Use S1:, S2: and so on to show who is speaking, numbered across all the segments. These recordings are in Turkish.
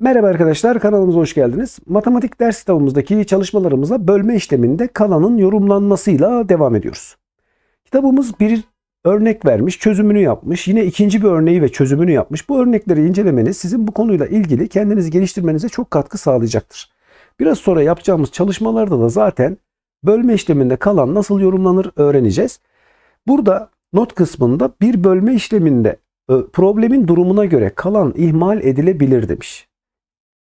S1: Merhaba arkadaşlar kanalımıza hoş geldiniz. Matematik ders kitabımızdaki çalışmalarımıza bölme işleminde kalanın yorumlanmasıyla devam ediyoruz. Kitabımız bir örnek vermiş, çözümünü yapmış. Yine ikinci bir örneği ve çözümünü yapmış. Bu örnekleri incelemeniz sizin bu konuyla ilgili kendinizi geliştirmenize çok katkı sağlayacaktır. Biraz sonra yapacağımız çalışmalarda da zaten bölme işleminde kalan nasıl yorumlanır öğreneceğiz. Burada not kısmında bir bölme işleminde e, problemin durumuna göre kalan ihmal edilebilir demiş.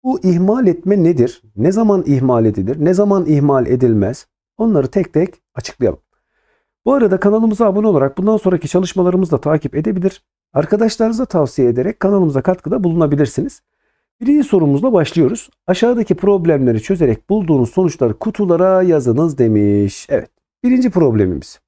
S1: Bu ihmal etme nedir? Ne zaman ihmal edilir? Ne zaman ihmal edilmez? Onları tek tek açıklayalım. Bu arada kanalımıza abone olarak bundan sonraki çalışmalarımızı da takip edebilir. Arkadaşlarınıza tavsiye ederek kanalımıza katkıda bulunabilirsiniz. Birinci sorumuzla başlıyoruz. Aşağıdaki problemleri çözerek bulduğunuz sonuçları kutulara yazınız demiş. Evet. Birinci problemimiz.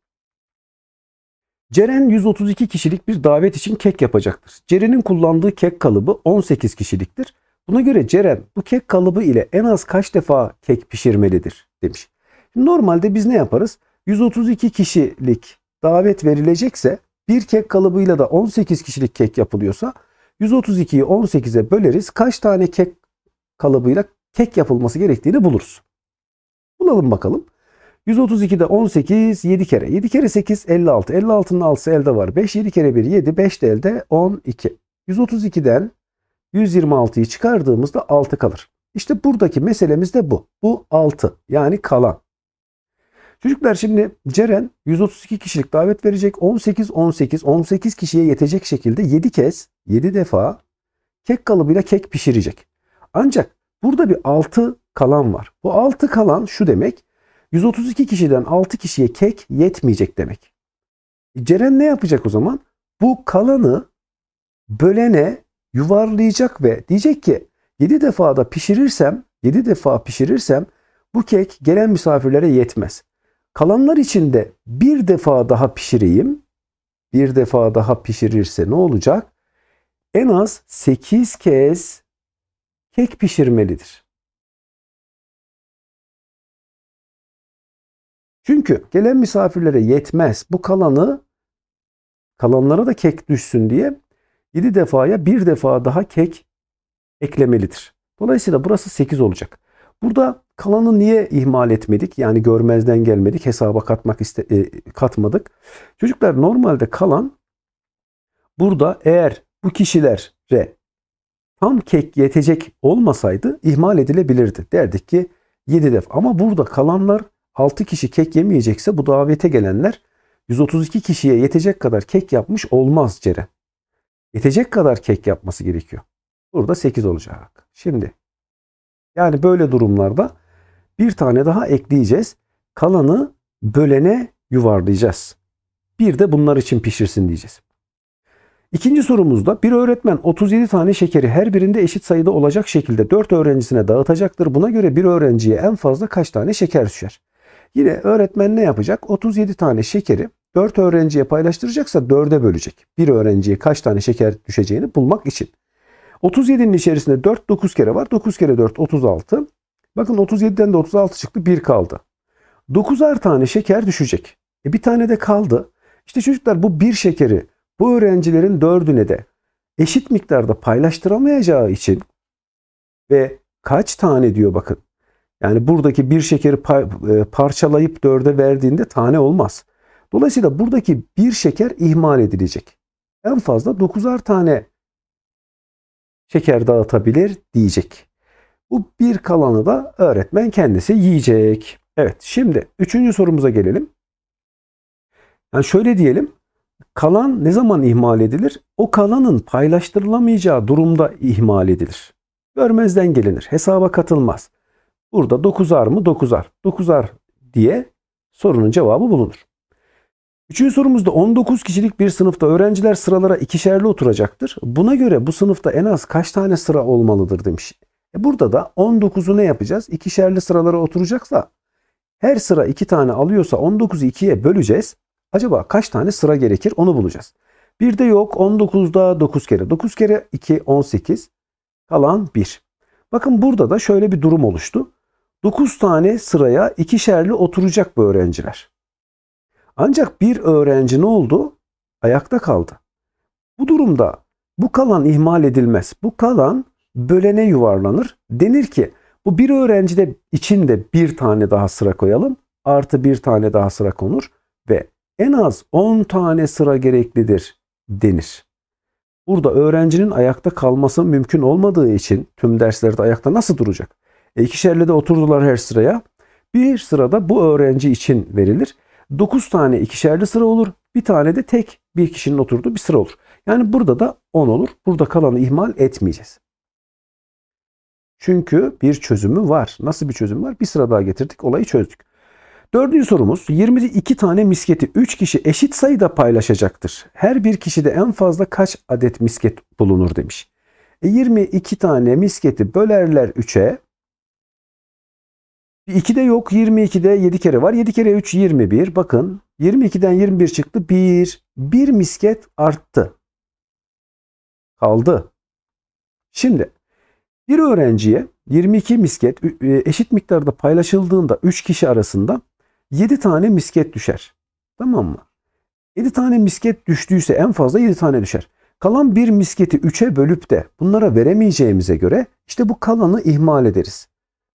S1: Ceren 132 kişilik bir davet için kek yapacaktır. Ceren'in kullandığı kek kalıbı 18 kişiliktir. Buna göre Ceren bu kek kalıbı ile en az kaç defa kek pişirmelidir demiş. normalde biz ne yaparız? 132 kişilik davet verilecekse bir kek kalıbıyla da 18 kişilik kek yapılıyorsa 132'yi 18'e böleriz. Kaç tane kek kalıbıyla kek yapılması gerektiğini buluruz. Bulalım bakalım. 132'de 18 7 kere. 7 kere 8 56. 56'nın altısı elde var. 5 7 kere 1 7 5 de elde 12. 132'den 126'yı çıkardığımızda 6 kalır. İşte buradaki meselemiz de bu. Bu 6 yani kalan. Çocuklar şimdi Ceren 132 kişilik davet verecek. 18 18 18 kişiye yetecek şekilde 7 kez 7 defa kek kalıbıyla kek pişirecek. Ancak burada bir 6 kalan var. Bu 6 kalan şu demek. 132 kişiden 6 kişiye kek yetmeyecek demek. Ceren ne yapacak o zaman? Bu kalanı bölene yuvarlayacak ve diyecek ki 7 defa da pişirirsem, 7 defa pişirirsem bu kek gelen misafirlere yetmez. Kalanlar için de bir defa daha pişireyim. Bir defa daha pişirirse ne olacak? En az 8 kez kek pişirmelidir. Çünkü gelen misafirlere yetmez. Bu kalanı kalanlara da kek düşsün diye 7 defaya bir defa daha kek eklemelidir. Dolayısıyla burası 8 olacak. Burada kalanı niye ihmal etmedik? Yani görmezden gelmedik, hesaba katmak iste, e, katmadık. Çocuklar normalde kalan burada eğer bu kişilere tam kek yetecek olmasaydı ihmal edilebilirdi. Derdik ki 7 def. Ama burada kalanlar 6 kişi kek yemeyecekse bu davete gelenler 132 kişiye yetecek kadar kek yapmış olmaz Ceren yetecek kadar kek yapması gerekiyor. Burada 8 olacak. Şimdi yani böyle durumlarda bir tane daha ekleyeceğiz. Kalanı bölene yuvarlayacağız. Bir de bunlar için pişirsin diyeceğiz. İkinci sorumuzda bir öğretmen 37 tane şekeri her birinde eşit sayıda olacak şekilde 4 öğrencisine dağıtacaktır. Buna göre bir öğrenciye en fazla kaç tane şeker düşer? Yine öğretmen ne yapacak? 37 tane şekeri 4 öğrenciye paylaştıracaksa 4'e bölecek. Bir öğrenciye kaç tane şeker düşeceğini bulmak için. 37'nin içerisinde 4 9 kere var. 9 kere 4 36. Bakın 37'den de 36 çıktı 1 kaldı. 9'ar tane şeker düşecek. E bir tane de kaldı. İşte çocuklar bu bir şekeri bu öğrencilerin dördüne de eşit miktarda paylaştıramayacağı için ve kaç tane diyor bakın. Yani buradaki bir şekeri e, parçalayıp dörde verdiğinde tane olmaz. Dolayısıyla buradaki bir şeker ihmal edilecek. En fazla 9'ar tane şeker dağıtabilir diyecek. Bu bir kalanı da öğretmen kendisi yiyecek. Evet şimdi üçüncü sorumuza gelelim. Yani şöyle diyelim. Kalan ne zaman ihmal edilir? O kalanın paylaştırılamayacağı durumda ihmal edilir. Görmezden gelinir. Hesaba katılmaz. Burada 9'ar mı 9'ar? 9'ar diye sorunun cevabı bulunur. Üçüncü sorumuzda 19 kişilik bir sınıfta öğrenciler sıralara ikişerli oturacaktır. Buna göre bu sınıfta en az kaç tane sıra olmalıdır demiş. E burada da 19'u ne yapacağız? İkişerli sıralara oturacaksa her sıra 2 tane alıyorsa 19'u 2'ye böleceğiz. Acaba kaç tane sıra gerekir onu bulacağız. Bir de yok 19'da 9 kere 9 kere 2 18 kalan 1. Bakın burada da şöyle bir durum oluştu. 9 tane sıraya ikişerli oturacak bu öğrenciler. Ancak bir öğrenci ne oldu? Ayakta kaldı. Bu durumda bu kalan ihmal edilmez. Bu kalan bölene yuvarlanır. Denir ki bu bir öğrencide içinde bir tane daha sıra koyalım. Artı bir tane daha sıra konur ve en az 10 tane sıra gereklidir denir. Burada öğrencinin ayakta kalması mümkün olmadığı için tüm derslerde ayakta nasıl duracak? E ikişerli de oturdular her sıraya. Bir sırada bu öğrenci için verilir. 9 tane ikişerli sıra olur. Bir tane de tek bir kişinin oturduğu bir sıra olur. Yani burada da 10 olur. Burada kalanı ihmal etmeyeceğiz. Çünkü bir çözümü var. Nasıl bir çözüm var? Bir sıra daha getirdik. Olayı çözdük. Dördüncü sorumuz 22 tane misketi 3 kişi eşit sayıda paylaşacaktır. Her bir kişide en fazla kaç adet misket bulunur demiş. E 22 tane misketi bölerler 3'e 2'de yok 22'de 7 kere var. 7 kere 3 21. Bakın 22'den 21 çıktı. 1. 1 misket arttı. Kaldı. Şimdi bir öğrenciye 22 misket e, eşit miktarda paylaşıldığında 3 kişi arasında 7 tane misket düşer. Tamam mı? 7 tane misket düştüyse en fazla 7 tane düşer. Kalan bir misketi 3'e bölüp de bunlara veremeyeceğimize göre işte bu kalanı ihmal ederiz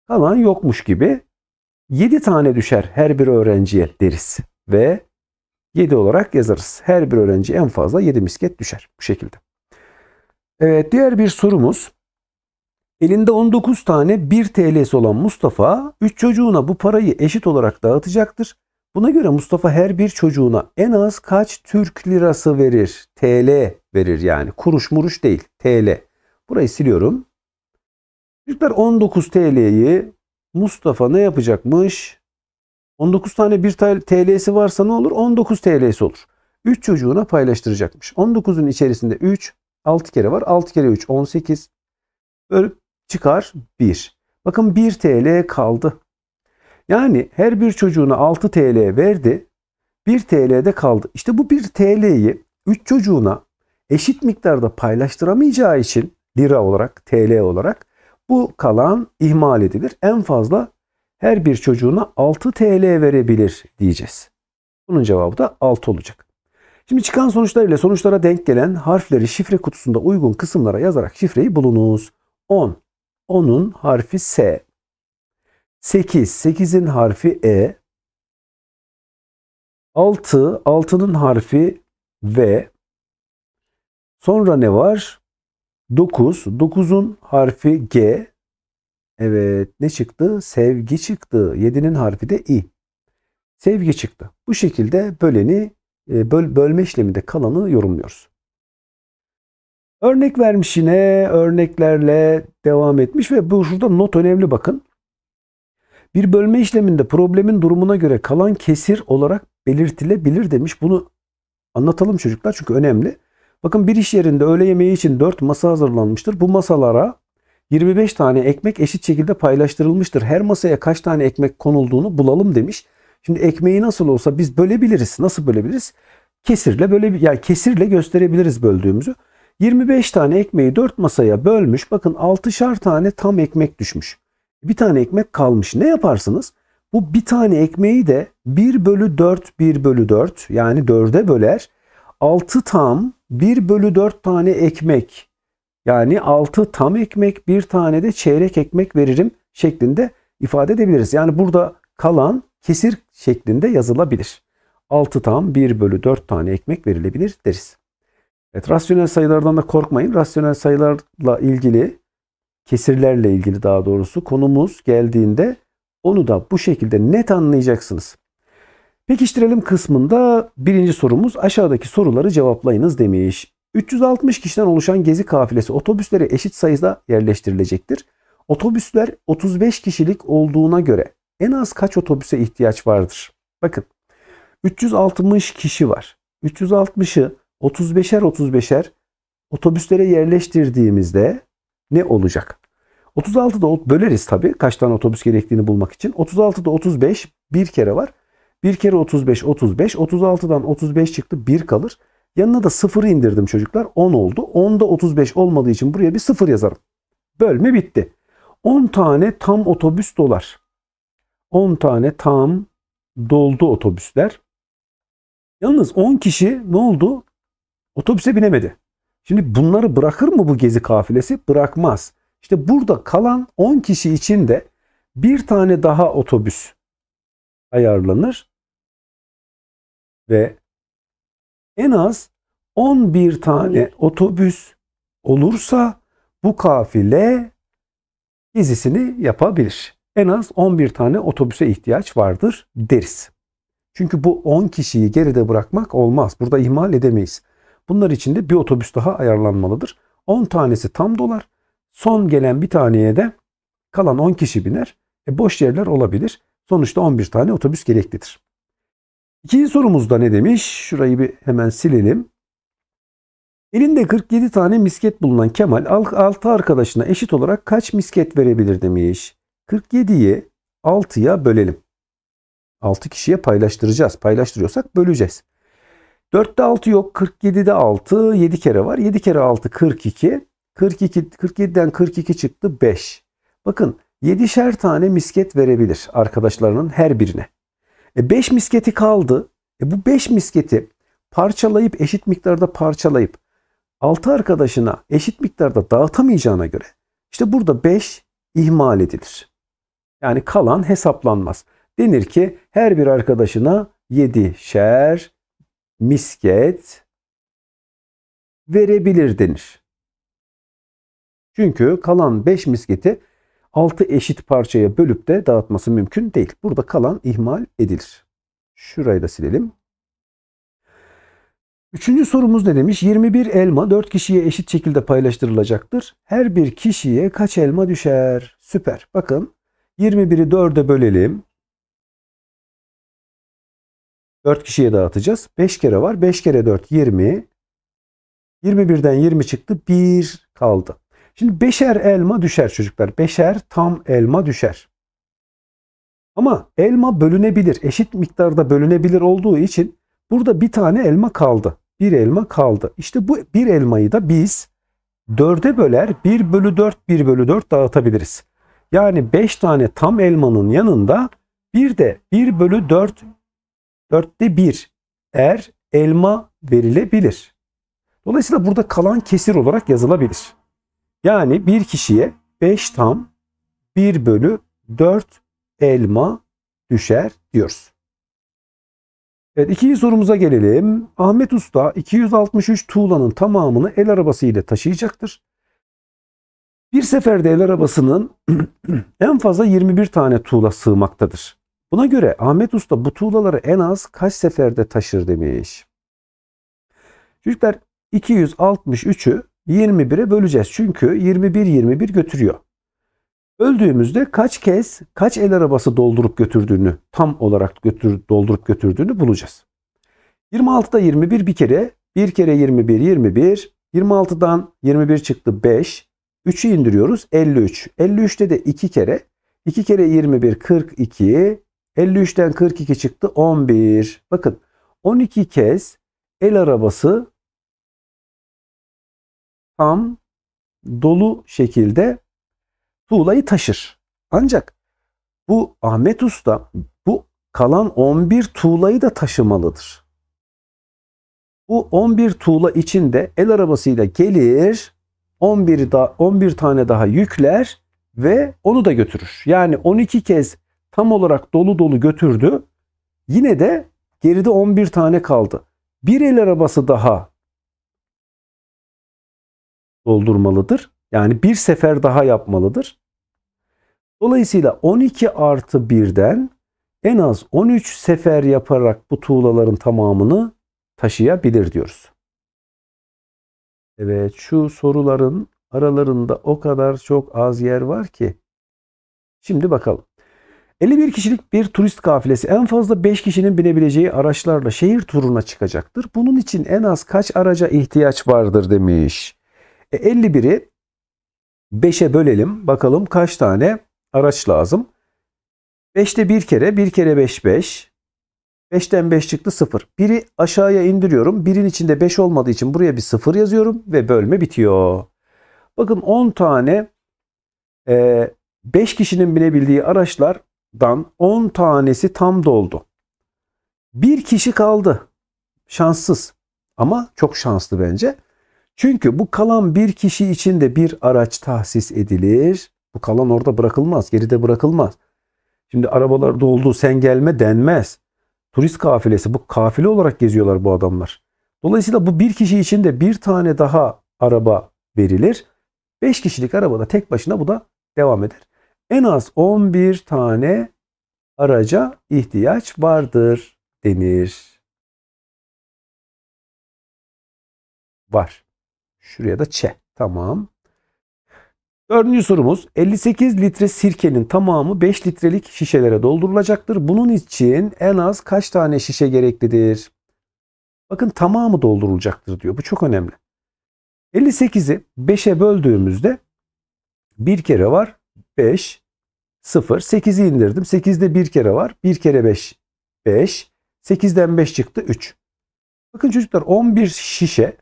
S1: kalan yokmuş gibi 7 tane düşer her bir öğrenciye deriz ve 7 olarak yazarız. Her bir öğrenci en fazla 7 misket düşer bu şekilde. Evet diğer bir sorumuz. Elinde 19 tane 1 TL'si olan Mustafa 3 çocuğuna bu parayı eşit olarak dağıtacaktır. Buna göre Mustafa her bir çocuğuna en az kaç Türk lirası verir? TL verir yani. Kuruş muruş değil. TL. Burayı siliyorum. Çocuklar 19 TL'yi Mustafa ne yapacakmış? 19 tane bir TL'si varsa ne olur? 19 TL'si olur. 3 çocuğuna paylaştıracakmış. 19'un içerisinde 3, 6 kere var. 6 kere 3, 18. Böyle çıkar 1. Bakın 1 TL kaldı. Yani her bir çocuğuna 6 TL verdi. 1 TL'de kaldı. İşte bu 1 TL'yi 3 çocuğuna eşit miktarda paylaştıramayacağı için lira olarak, TL olarak bu kalan ihmal edilir. En fazla her bir çocuğuna 6 TL verebilir diyeceğiz. Bunun cevabı da 6 olacak. Şimdi çıkan sonuçlar ile sonuçlara denk gelen harfleri şifre kutusunda uygun kısımlara yazarak şifreyi bulunuz. 10. 10'un harfi S. 8. 8'in harfi E. 6. 6'nın harfi V. Sonra ne var? 9. 9'un harfi G. Evet ne çıktı? Sevgi çıktı. 7'nin harfi de İ. Sevgi çıktı. Bu şekilde böleni e, böl, bölme işleminde kalanı yorumluyoruz. Örnek vermiş yine örneklerle devam etmiş ve bu şurada not önemli bakın. Bir bölme işleminde problemin durumuna göre kalan kesir olarak belirtilebilir demiş. Bunu anlatalım çocuklar çünkü önemli. Bakın bir iş yerinde öğle yemeği için 4 masa hazırlanmıştır. Bu masalara 25 tane ekmek eşit şekilde paylaştırılmıştır. Her masaya kaç tane ekmek konulduğunu bulalım demiş. Şimdi ekmeği nasıl olsa biz bölebiliriz. Nasıl bölebiliriz? Kesirle böyle yani kesirle gösterebiliriz böldüğümüzü. 25 tane ekmeği 4 masaya bölmüş. Bakın 6'şar tane tam ekmek düşmüş. Bir tane ekmek kalmış. Ne yaparsınız? Bu bir tane ekmeği de 1 bölü 4, 1 bölü 4 yani 4'e böler. 6 tam 1 bölü 4 tane ekmek yani 6 tam ekmek bir tane de çeyrek ekmek veririm şeklinde ifade edebiliriz. Yani burada kalan kesir şeklinde yazılabilir. 6 tam 1 bölü 4 tane ekmek verilebilir deriz. Evet, rasyonel sayılardan da korkmayın. Rasyonel sayılarla ilgili, kesirlerle ilgili daha doğrusu konumuz geldiğinde onu da bu şekilde net anlayacaksınız. Pekiştirelim kısmında birinci sorumuz aşağıdaki soruları cevaplayınız demiş. 360 kişiden oluşan gezi kafilesi otobüslere eşit sayıda yerleştirilecektir. Otobüsler 35 kişilik olduğuna göre en az kaç otobüse ihtiyaç vardır? Bakın 360 kişi var. 360'ı 35'er 35'er otobüslere yerleştirdiğimizde ne olacak? 36'da böleriz tabii kaç tane otobüs gerektiğini bulmak için. 36'da 35 bir kere var. 1 kere 35 35 36'dan 35 çıktı 1 kalır. Yanına da 0'ı indirdim çocuklar 10 oldu. 10'da 35 olmadığı için buraya bir 0 yazarım. Bölme bitti. 10 tane tam otobüs dolar. 10 tane tam doldu otobüsler. Yalnız 10 kişi ne oldu? Otobüse binemedi. Şimdi bunları bırakır mı bu gezi kafilesi? Bırakmaz. İşte burada kalan 10 kişi için de bir tane daha otobüs ayarlanır ve en az 11 tane otobüs olursa bu kafile gezisini yapabilir. En az 11 tane otobüse ihtiyaç vardır deriz. Çünkü bu 10 kişiyi geride bırakmak olmaz. Burada ihmal edemeyiz. Bunlar için de bir otobüs daha ayarlanmalıdır. 10 tanesi tam dolar. Son gelen bir taneye de kalan 10 kişi biner. E boş yerler olabilir. Sonuçta 11 tane otobüs gereklidir. İkinci sorumuzda ne demiş? Şurayı bir hemen silelim. Elinde 47 tane misket bulunan Kemal 6 arkadaşına eşit olarak kaç misket verebilir demiş. 47'yi 6'ya bölelim. 6 kişiye paylaştıracağız. Paylaştırıyorsak böleceğiz. 4'te 6 yok. 47'de 6. 7 kere var. 7 kere 6 42. 42 47'den 42 çıktı 5. Bakın 7'şer tane misket verebilir arkadaşlarının her birine. E 5 misketi kaldı. E bu 5 misketi parçalayıp eşit miktarda parçalayıp 6 arkadaşına eşit miktarda dağıtamayacağına göre işte burada 5 ihmal edilir. Yani kalan hesaplanmaz. Denir ki her bir arkadaşına 7 şer misket verebilir denir. Çünkü kalan 5 misketi 6 eşit parçaya bölüp de dağıtması mümkün değil. Burada kalan ihmal edilir. Şurayı da silelim. Üçüncü sorumuz ne demiş? 21 elma 4 kişiye eşit şekilde paylaştırılacaktır. Her bir kişiye kaç elma düşer? Süper. Bakın 21'i 4'e bölelim. 4 kişiye dağıtacağız. 5 kere var. 5 kere 4 20. 21'den 20 çıktı. 1 kaldı. Şimdi beşer elma düşer çocuklar. Beşer tam elma düşer. Ama elma bölünebilir. Eşit miktarda bölünebilir olduğu için burada bir tane elma kaldı. Bir elma kaldı. İşte bu bir elmayı da biz dörde böler 1 bölü 4 1 bölü 4 dağıtabiliriz. Yani 5 tane tam elmanın yanında bir de 1 bölü 4 4'te 1 er elma verilebilir. Dolayısıyla burada kalan kesir olarak yazılabilir. Yani bir kişiye 5 tam 1 bölü 4 elma düşer diyoruz. Evet ikinci sorumuza gelelim. Ahmet Usta 263 tuğlanın tamamını el arabası ile taşıyacaktır. Bir seferde el arabasının en fazla 21 tane tuğla sığmaktadır. Buna göre Ahmet Usta bu tuğlaları en az kaç seferde taşır demiş. Çocuklar 263'ü 21'e böleceğiz. Çünkü 21 21 götürüyor. Öldüğümüzde kaç kez kaç el arabası doldurup götürdüğünü tam olarak götür, doldurup götürdüğünü bulacağız. 26'da 21 bir kere, bir kere 21 21, 26'dan 21 çıktı 5, 3'ü indiriyoruz 53. 53'te de 2 kere, 2 kere 21 42, 53'ten 42 çıktı 11. Bakın 12 kez el arabası tam dolu şekilde tuğlayı taşır. Ancak bu Ahmet Usta bu kalan 11 tuğlayı da taşımalıdır. Bu 11 tuğla içinde el arabasıyla gelir, 11 da 11 tane daha yükler ve onu da götürür. Yani 12 kez tam olarak dolu dolu götürdü. Yine de geride 11 tane kaldı. Bir el arabası daha doldurmalıdır. Yani bir sefer daha yapmalıdır. Dolayısıyla 12 artı 1'den en az 13 sefer yaparak bu tuğlaların tamamını taşıyabilir diyoruz. Evet şu soruların aralarında o kadar çok az yer var ki. Şimdi bakalım. 51 kişilik bir turist kafilesi en fazla 5 kişinin binebileceği araçlarla şehir turuna çıkacaktır. Bunun için en az kaç araca ihtiyaç vardır demiş. E 51'i 5'e bölelim. Bakalım kaç tane araç lazım. 5'te bir kere, bir kere 5 5. 5'ten 5 çıktı 0. 1'i aşağıya indiriyorum. 1'in içinde 5 olmadığı için buraya bir 0 yazıyorum ve bölme bitiyor. Bakın 10 tane 5 e, kişinin binebildiği araçlardan 10 tanesi tam doldu. Bir kişi kaldı. Şanssız ama çok şanslı bence. Çünkü bu kalan bir kişi için de bir araç tahsis edilir. Bu kalan orada bırakılmaz, geride bırakılmaz. Şimdi arabalar doldu, sen gelme denmez. Turist kafilesi, bu kafile olarak geziyorlar bu adamlar. Dolayısıyla bu bir kişi için de bir tane daha araba verilir. Beş kişilik arabada tek başına bu da devam eder. En az 11 tane araca ihtiyaç vardır denir. Var. Şuraya da Ç. Tamam. Dördüncü sorumuz 58 litre sirkenin tamamı 5 litrelik şişelere doldurulacaktır. Bunun için en az kaç tane şişe gereklidir? Bakın tamamı doldurulacaktır diyor. Bu çok önemli. 58'i 5'e böldüğümüzde bir kere var 5, 0, 8'i indirdim. 8'de bir kere var bir kere 5, 5. 8'den 5 çıktı 3. Bakın çocuklar 11 şişe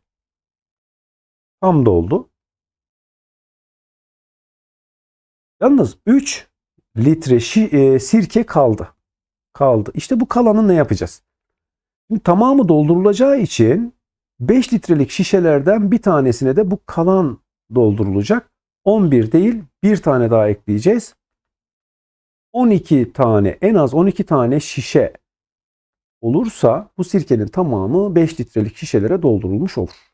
S1: hamdoldu. Yalnız 3 litre şi, e, sirke kaldı. Kaldı. İşte bu kalanı ne yapacağız? Şimdi tamamı doldurulacağı için 5 litrelik şişelerden bir tanesine de bu kalan doldurulacak. 11 değil bir tane daha ekleyeceğiz. 12 tane en az 12 tane şişe olursa bu sirkenin tamamı 5 litrelik şişelere doldurulmuş olur.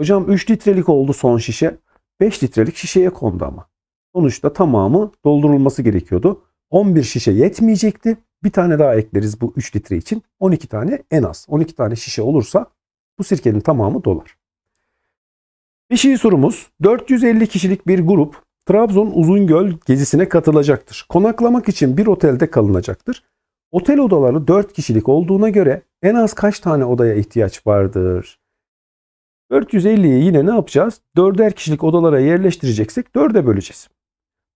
S1: Hocam 3 litrelik oldu son şişe. 5 litrelik şişeye kondu ama. Sonuçta tamamı doldurulması gerekiyordu. 11 şişe yetmeyecekti. Bir tane daha ekleriz bu 3 litre için. 12 tane en az. 12 tane şişe olursa bu sirkenin tamamı dolar. Beşinci sorumuz 450 kişilik bir grup Trabzon Uzungöl gezisine katılacaktır. Konaklamak için bir otelde kalınacaktır. Otel odaları 4 kişilik olduğuna göre en az kaç tane odaya ihtiyaç vardır? 450'yi yine ne yapacağız? 4'er kişilik odalara yerleştireceksek 4'e böleceğiz.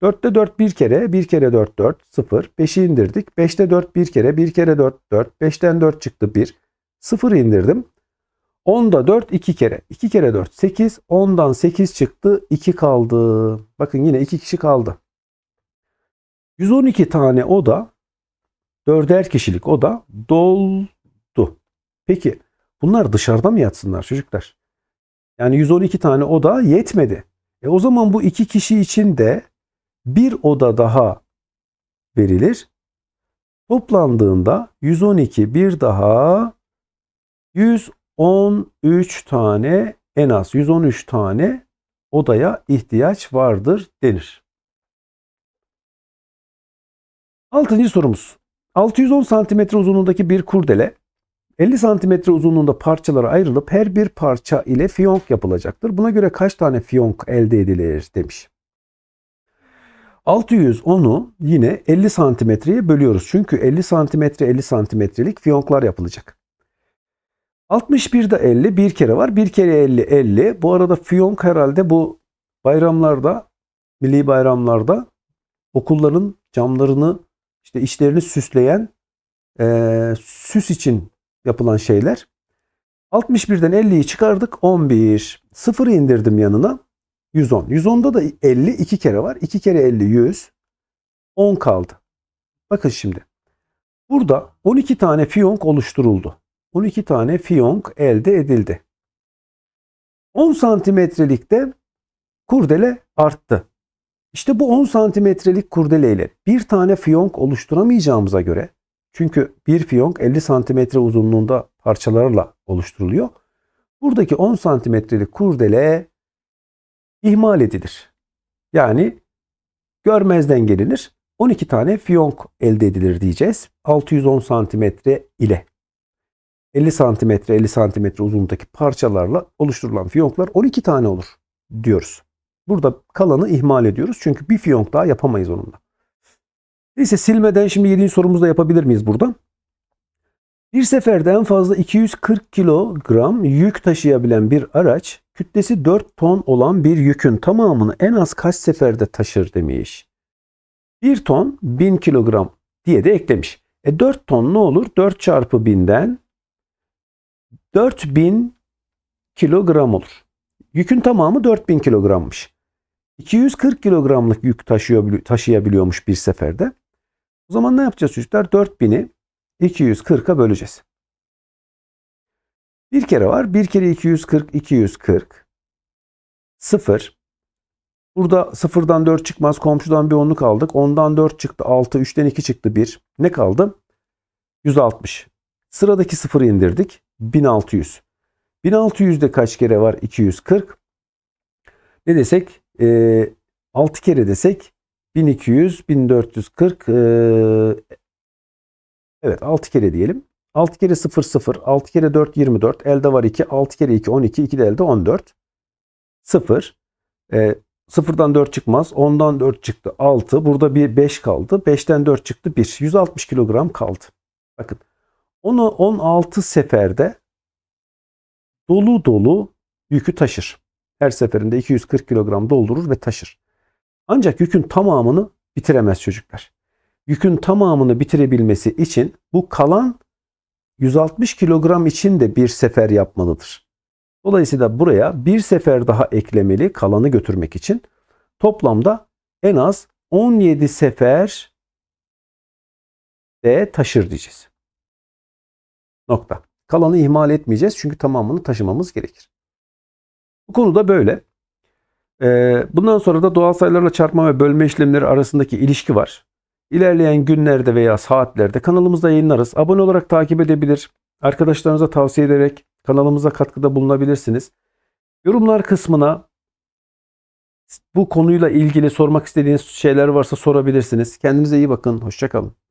S1: 4'te 4 bir kere, 1 kere 4 4, 0. 5'i indirdik. 5'te 4 bir kere, 1 kere 4 4. 5'ten 4 çıktı 1. 0 indirdim. 10'da 4 2 kere. 2 kere 4 8. 10'dan 8 çıktı. 2 kaldı. Bakın yine 2 kişi kaldı. 112 tane oda 4'er kişilik oda doldu. Peki bunlar dışarıda mı yatsınlar çocuklar? Yani 112 tane oda yetmedi. E o zaman bu iki kişi için de bir oda daha verilir. Toplandığında 112 bir daha 113 tane en az 113 tane odaya ihtiyaç vardır denir. Altıncı sorumuz. 610 cm uzunluğundaki bir kurdele 50 santimetre uzunluğunda parçalara ayrılıp her bir parça ile fiyonk yapılacaktır. Buna göre kaç tane fiyonk elde edilir demiş. 610'u yine 50 santimetreye bölüyoruz. Çünkü 50 santimetre 50 santimetrelik fiyonklar yapılacak. 61'de 50 bir kere var. Bir kere 50 50. Bu arada fiyonk herhalde bu bayramlarda milli bayramlarda okulların camlarını işte işlerini süsleyen e, süs için yapılan şeyler. 61'den 50'yi çıkardık 11. 0'ı indirdim yanına 110. 110'da da 50 2 kere var. 2 kere 50 100. 10 kaldı. Bakın şimdi. Burada 12 tane fiyonk oluşturuldu. 12 tane fiyonk elde edildi. 10 santimetrelikte kurdele arttı. İşte bu 10 santimetrelik kurdeleyle bir tane fiyonk oluşturamayacağımıza göre çünkü bir fiyonk 50 santimetre uzunluğunda parçalarla oluşturuluyor. Buradaki 10 santimetrelik kurdele ihmal edilir. Yani görmezden gelinir. 12 tane fiyonk elde edilir diyeceğiz. 610 santimetre ile 50 santimetre 50 santimetre uzunluğundaki parçalarla oluşturulan fiyonklar 12 tane olur diyoruz. Burada kalanı ihmal ediyoruz çünkü bir fiyonk daha yapamayız onunla. Neyse silmeden şimdi 7. sorumuzu da yapabilir miyiz burada? Bir seferde en fazla 240 kilogram yük taşıyabilen bir araç kütlesi 4 ton olan bir yükün tamamını en az kaç seferde taşır demiş. 1 ton 1000 kilogram diye de eklemiş. E 4 ton ne olur? 4 çarpı 1000'den 4000 kilogram olur. Yükün tamamı 4000 kilogrammış. 240 kilogramlık yük taşıyabiliyormuş bir seferde. O zaman ne yapacağız çocuklar? 4000'i 240'a böleceğiz. Bir kere var. Bir kere 240, 240. 0. Burada 0'dan 4 çıkmaz. Komşudan bir onluk aldık. 10'dan 4 çıktı 6. 3'ten 2 çıktı 1. Ne kaldı? 160. Sıradaki 0'ı indirdik. 1600. 1600'de kaç kere var? 240. Ne desek? 6 ee, kere desek 1200, 1440 e, evet 6 kere diyelim. 6 kere 00, 0, 6 kere 4 24, elde var 2, 6 kere 2 12, 2 de elde 14. 0. E, 0'dan 4 çıkmaz. 10'dan 4 çıktı 6. Burada bir 5 kaldı. 5'ten 4 çıktı 1. 160 kilogram kaldı. Bakın onu 16 seferde dolu dolu yükü taşır. Her seferinde 240 kilogram doldurur ve taşır. Ancak yükün tamamını bitiremez çocuklar. Yükün tamamını bitirebilmesi için bu kalan 160 kilogram için de bir sefer yapmalıdır. Dolayısıyla buraya bir sefer daha eklemeli kalanı götürmek için toplamda en az 17 sefer de taşır diyeceğiz. Nokta. Kalanı ihmal etmeyeceğiz çünkü tamamını taşımamız gerekir. Bu konuda böyle. Ee, bundan sonra da doğal sayılarla çarpma ve bölme işlemleri arasındaki ilişki var. İlerleyen günlerde veya saatlerde kanalımızda yayınlarız. Abone olarak takip edebilir. Arkadaşlarınıza tavsiye ederek kanalımıza katkıda bulunabilirsiniz. Yorumlar kısmına bu konuyla ilgili sormak istediğiniz şeyler varsa sorabilirsiniz. Kendinize iyi bakın. Hoşçakalın.